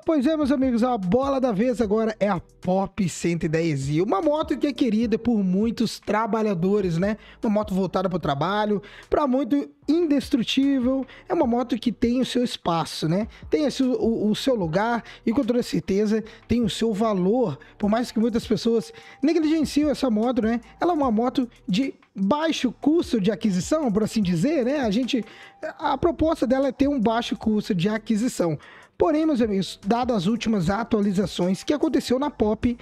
pois é, meus amigos, a bola da vez agora é a Pop 110i, uma moto que é querida por muitos trabalhadores, né? Uma moto voltada para o trabalho, para muito indestrutível, é uma moto que tem o seu espaço, né? Tem esse, o, o, seu lugar e com toda certeza tem o seu valor, por mais que muitas pessoas negligenciam essa moto, né? Ela é uma moto de baixo custo de aquisição, por assim dizer, né? A gente a proposta dela é ter um baixo custo de aquisição. Porém, meus amigos, dadas as últimas atualizações que aconteceu na Pop,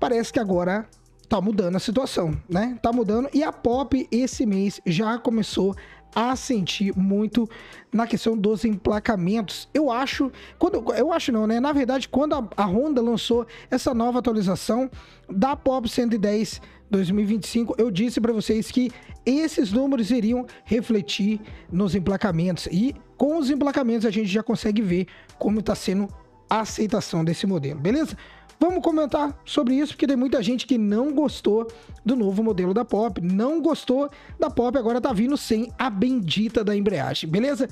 parece que agora tá mudando a situação, né? Tá mudando e a Pop esse mês já começou a sentir muito na questão dos emplacamentos. Eu acho, quando eu acho não, né? Na verdade, quando a, a Honda lançou essa nova atualização da Pop 110 2025, eu disse para vocês que esses números iriam refletir nos emplacamentos e com os emplacamentos a gente já consegue ver como está sendo a aceitação desse modelo, beleza? Vamos comentar sobre isso, porque tem muita gente que não gostou do novo modelo da Pop, não gostou da Pop, agora tá vindo sem a bendita da embreagem, beleza?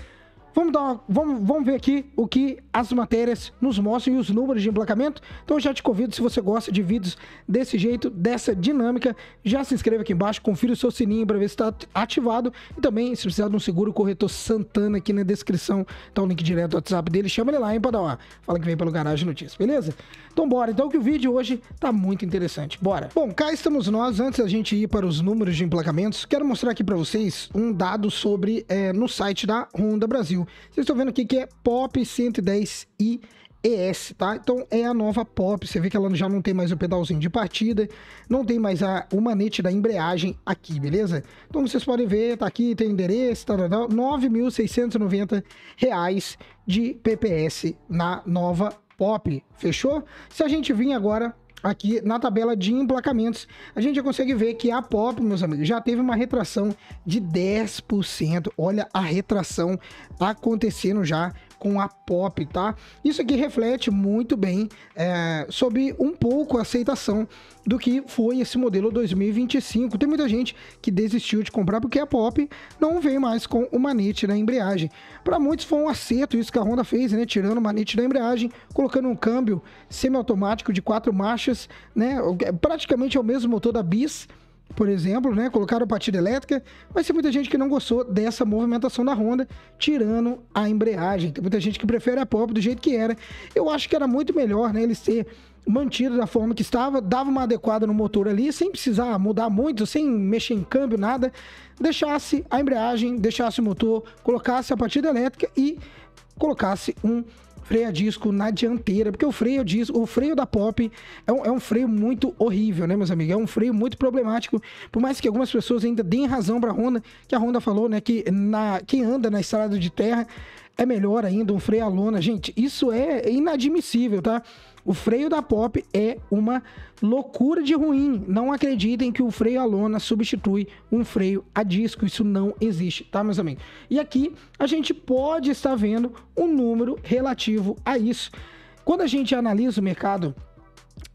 Vamos, dar uma, vamos, vamos ver aqui o que as matérias nos mostram e os números de emplacamento. Então eu já te convido, se você gosta de vídeos desse jeito, dessa dinâmica, já se inscreva aqui embaixo, confira o seu sininho para ver se está ativado. E também, se precisar de um seguro, o corretor Santana aqui na descrição, Está o link direto do WhatsApp dele. Chama ele lá, hein, para dar uma. Fala que vem pelo Garagem Notícias, beleza? Então bora, então que o vídeo hoje tá muito interessante. Bora. Bom, cá estamos nós. Antes da gente ir para os números de emplacamentos, quero mostrar aqui para vocês um dado sobre é, no site da Honda Brasil. Vocês estão vendo aqui que é Pop 110i ES, tá? Então é a nova Pop, você vê que ela já não tem mais o pedalzinho de partida, não tem mais a, o manete da embreagem aqui, beleza? Então vocês podem ver, tá aqui, tem endereço, tá, tá, R$ 9.690 de PPS na nova Pop, fechou? Se a gente vir agora aqui na tabela de emplacamentos, a gente já consegue ver que a Pop, meus amigos, já teve uma retração de 10%. Olha a retração acontecendo já com a pop, tá? Isso aqui reflete muito bem é, sobre um pouco a aceitação do que foi esse modelo 2025. Tem muita gente que desistiu de comprar porque a pop não vem mais com o manete na embreagem. Para muitos foi um acerto isso que a Honda fez, né? Tirando o manete da embreagem, colocando um câmbio semiautomático de quatro marchas, né? É praticamente é o mesmo motor da Bis por exemplo, né? Colocaram partida elétrica, mas tem muita gente que não gostou dessa movimentação da Honda, tirando a embreagem. Tem muita gente que prefere a pop do jeito que era. Eu acho que era muito melhor, né? Eles ter mantido da forma que estava, dava uma adequada no motor ali, sem precisar mudar muito, sem mexer em câmbio, nada. Deixasse a embreagem, deixasse o motor, colocasse a partida elétrica e colocasse um freio a disco na dianteira, porque o freio disco, o freio da Pop é um, é um freio muito horrível, né, meus amigos? É um freio muito problemático, por mais que algumas pessoas ainda deem razão para a Honda, que a Honda falou, né, que na, quem anda na estrada de terra é melhor ainda um freio a lona. Gente, isso é inadmissível, tá? O freio da Pop é uma loucura de ruim. Não acreditem que o freio a lona substitui um freio a disco. Isso não existe, tá, meus amigos? E aqui a gente pode estar vendo um número relativo a isso. Quando a gente analisa o mercado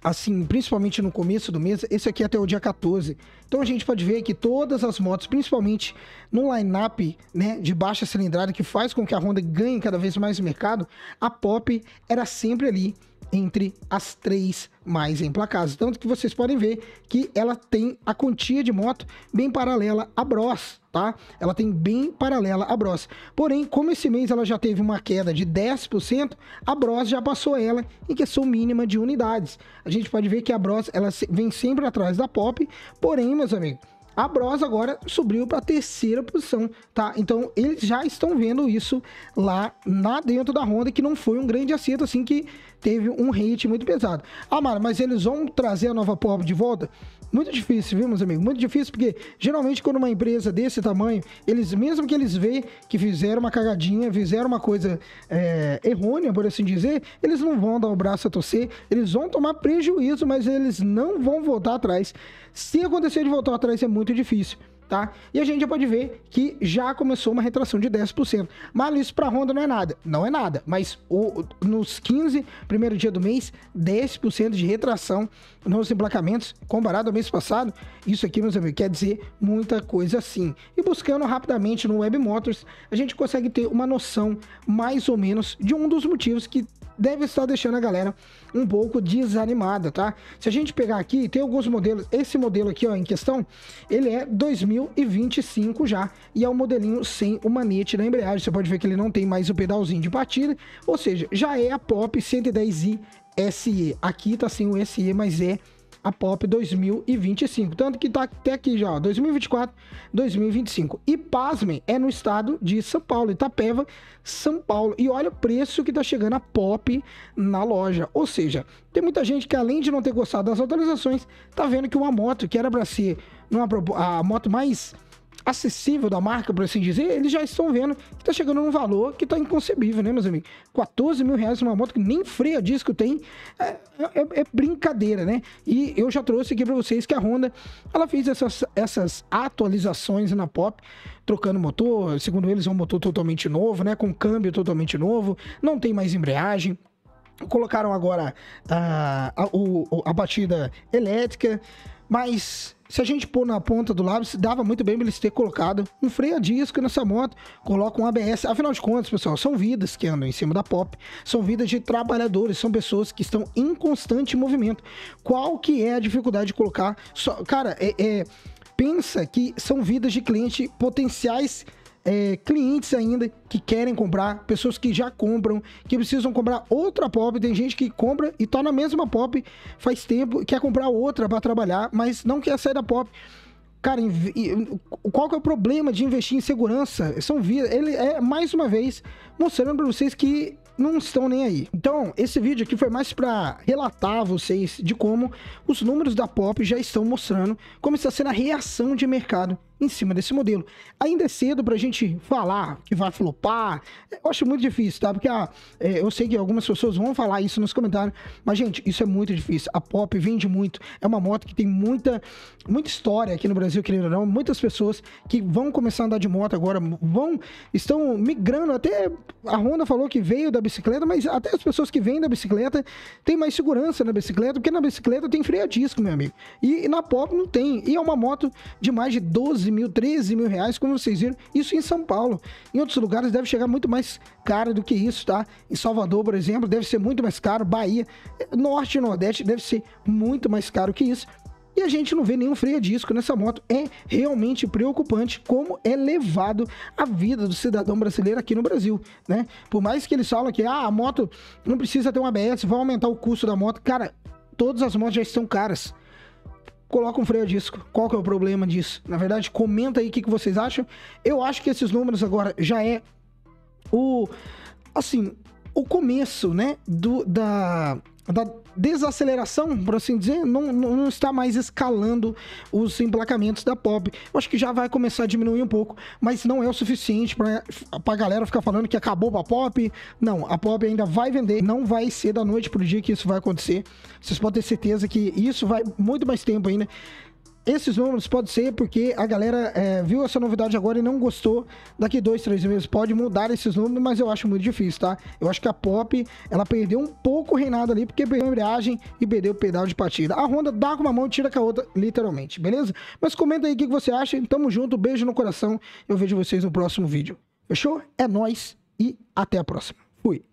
assim, principalmente no começo do mês, esse aqui é até o dia 14. Então a gente pode ver que todas as motos, principalmente no line-up né, de baixa cilindrada, que faz com que a Honda ganhe cada vez mais mercado, a Pop era sempre ali entre as três mais emplacadas. Tanto que vocês podem ver que ela tem a quantia de moto bem paralela à Bros, tá? Ela tem bem paralela à Bros. Porém, como esse mês ela já teve uma queda de 10%, a Bros já passou ela em questão mínima de unidades. A gente pode ver que a Bros ela vem sempre atrás da Pop, porém, meus amigos, a Bros agora subiu para a terceira posição, tá? Então eles já estão vendo isso lá na dentro da Honda, que não foi um grande acerto assim que teve um hit muito pesado. Ah, mano, mas eles vão trazer a nova Porra de volta? Muito difícil, viu, meus amigos? Muito difícil, porque geralmente quando uma empresa desse tamanho, eles, mesmo que eles vejam que fizeram uma cagadinha, fizeram uma coisa é, errônea, por assim dizer, eles não vão dar o braço a torcer, eles vão tomar prejuízo, mas eles não vão voltar atrás. Se acontecer de voltar atrás, é muito difícil tá? E a gente já pode ver que já começou uma retração de 10%. Mas isso para Honda não é nada, não é nada, mas o, nos 15 primeiro dia do mês, 10% de retração nos emplacamentos comparado ao mês passado. Isso aqui, meus amigos, quer dizer muita coisa assim. E buscando rapidamente no Web Motors, a gente consegue ter uma noção mais ou menos de um dos motivos que deve estar deixando a galera um pouco desanimada, tá? Se a gente pegar aqui, tem alguns modelos, esse modelo aqui ó, em questão, ele é 2025 já, e é um modelinho sem o manete na embreagem, você pode ver que ele não tem mais o pedalzinho de batida, ou seja, já é a Pop 110i SE, aqui tá sem o SE, mas é a Pop 2025. Tanto que tá até aqui já, ó, 2024, 2025. E pasmem, é no estado de São Paulo, Itapeva, São Paulo. E olha o preço que tá chegando a Pop na loja. Ou seja, tem muita gente que além de não ter gostado das atualizações, tá vendo que uma moto que era para ser numa, a moto mais acessível da marca, por assim dizer, eles já estão vendo que tá chegando num valor que tá inconcebível, né, meus amigos? 14 mil reais numa moto que nem freio disco tem, é, é, é, brincadeira, né? E eu já trouxe aqui para vocês que a Honda, ela fez essas, essas atualizações na Pop, trocando motor, segundo eles é um motor totalmente novo, né? Com câmbio totalmente novo, não tem mais embreagem, colocaram agora a, a, a, a batida elétrica, mas se a gente pôr na ponta do lábio dava muito bem pra eles ter colocado um freio a disco nessa moto, coloca um ABS. Afinal de contas, pessoal, são vidas que andam em cima da pop, são vidas de trabalhadores, são pessoas que estão em constante movimento. Qual que é a dificuldade de colocar? Só, cara, é, é pensa que são vidas de cliente potenciais é, clientes ainda que querem comprar, pessoas que já compram, que precisam comprar outra pop. Tem gente que compra e tá na mesma pop faz tempo, quer comprar outra para trabalhar, mas não quer sair da pop. Cara, qual que é o problema de investir em segurança? São vidas. Ele é, mais uma vez, mostrando para vocês que não estão nem aí. Então, esse vídeo aqui foi mais para relatar a vocês de como os números da Pop já estão mostrando como está sendo a reação de mercado em cima desse modelo. Ainda é cedo para a gente falar que vai flopar. Eu acho muito difícil, tá? Porque ah, é, eu sei que algumas pessoas vão falar isso nos comentários, mas, gente, isso é muito difícil. A Pop vende muito. É uma moto que tem muita, muita história aqui no Brasil, querido não. Muitas pessoas que vão começar a andar de moto agora, vão, estão migrando. Até a Honda falou que veio da bicicleta, mas até as pessoas que vêm da bicicleta têm mais segurança na bicicleta, porque na bicicleta tem freio a disco, meu amigo. E, e na Pop não tem. E é uma moto de mais de 12 12 mil, 13 mil reais, como vocês viram. Isso em São Paulo. Em outros lugares deve chegar muito mais caro do que isso, tá? Em Salvador, por exemplo, deve ser muito mais caro. Bahia, Norte e Nordeste deve ser muito mais caro que isso. E a gente não vê nenhum freio a disco nessa moto. É realmente preocupante como é levado a vida do cidadão brasileiro aqui no Brasil, né? Por mais que eles falem que ah, a moto não precisa ter um ABS, vai aumentar o custo da moto. Cara, todas as motos já estão caras coloca um freio a disco. Qual que é o problema disso? Na verdade, comenta aí o que, que vocês acham. Eu acho que esses números agora já é o. Assim, o começo, né? Do, da, da desaceleração, por assim dizer, não, não está mais escalando os emplacamentos da pop. Eu acho que já vai começar a diminuir um pouco, mas não é o suficiente para a galera ficar falando que acabou a pop. Não, a pop ainda vai vender, não vai ser da noite pro dia que isso vai acontecer. Vocês podem ter certeza que isso vai muito mais tempo ainda esses números pode ser porque a galera é, viu essa novidade agora e não gostou. Daqui dois, três meses pode mudar esses números, mas eu acho muito difícil, tá? Eu acho que a Pop ela perdeu um pouco o reinado ali porque perdeu a embreagem e perdeu o pedal de partida. A Honda dá com uma mão e tira com a outra, literalmente, beleza? Mas comenta aí o que você acha. Tamo junto, beijo no coração. Eu vejo vocês no próximo vídeo. Fechou? É nós e até a próxima. Fui.